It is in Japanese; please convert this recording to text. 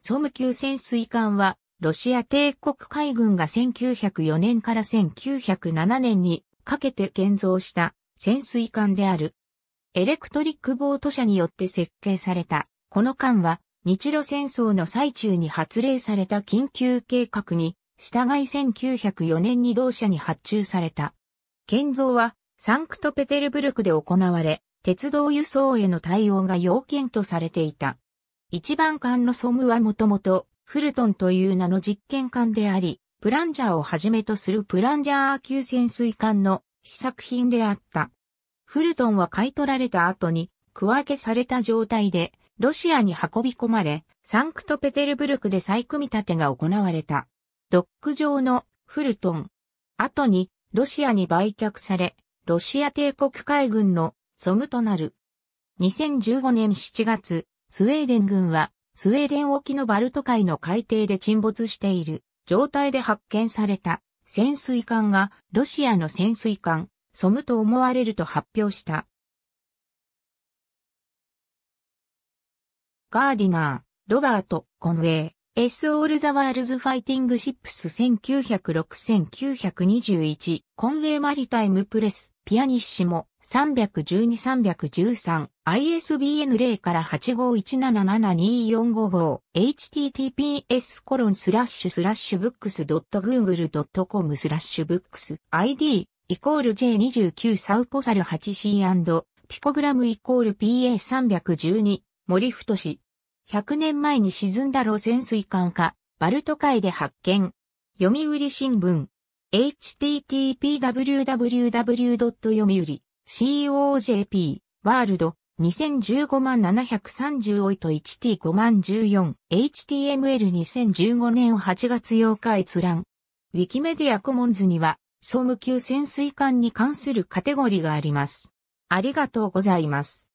ソム級潜水艦は、ロシア帝国海軍が1904年から1907年にかけて建造した潜水艦である。エレクトリックボート社によって設計された、この艦は日露戦争の最中に発令された緊急計画に従い1904年に同社に発注された。建造はサンクトペテルブルクで行われ、鉄道輸送への対応が要件とされていた。一番艦のソムはもともと、フルトンという名の実験艦であり、プランジャーをはじめとするプランジャー級潜水艦の試作品であった。フルトンは買い取られた後に、区分けされた状態で、ロシアに運び込まれ、サンクトペテルブルクで再組み立てが行われた。ドック上のフルトン。後に、ロシアに売却され、ロシア帝国海軍のソムとなる。2015年7月、スウェーデン軍は、スウェーデン沖のバルト海の海底で沈没している状態で発見された潜水艦がロシアの潜水艦、ソムと思われると発表した。ガーディナー、ロバート、コンウェイ、S. All the World's Fighting Ships 1906-1921、コンウェイマリタイムプレス、ピアニッシモ、312-313、ISBN 0から85177245、https コロンスラッシュスラッシュブックスドットグーグルドットコムスラッシュブックス ID イコール J29 サウポサル 8C& ピコグラムイコール PA312 森太氏100年前に沈んだ路線水管かバルト海で発見読売新聞 http://www.yomuri.cojp ワールド2015万730オイト 1t5 万 14html2015 年8月8日閲覧。ウィキメディアコモンズには、総務級潜水艦に関するカテゴリがあります。ありがとうございます。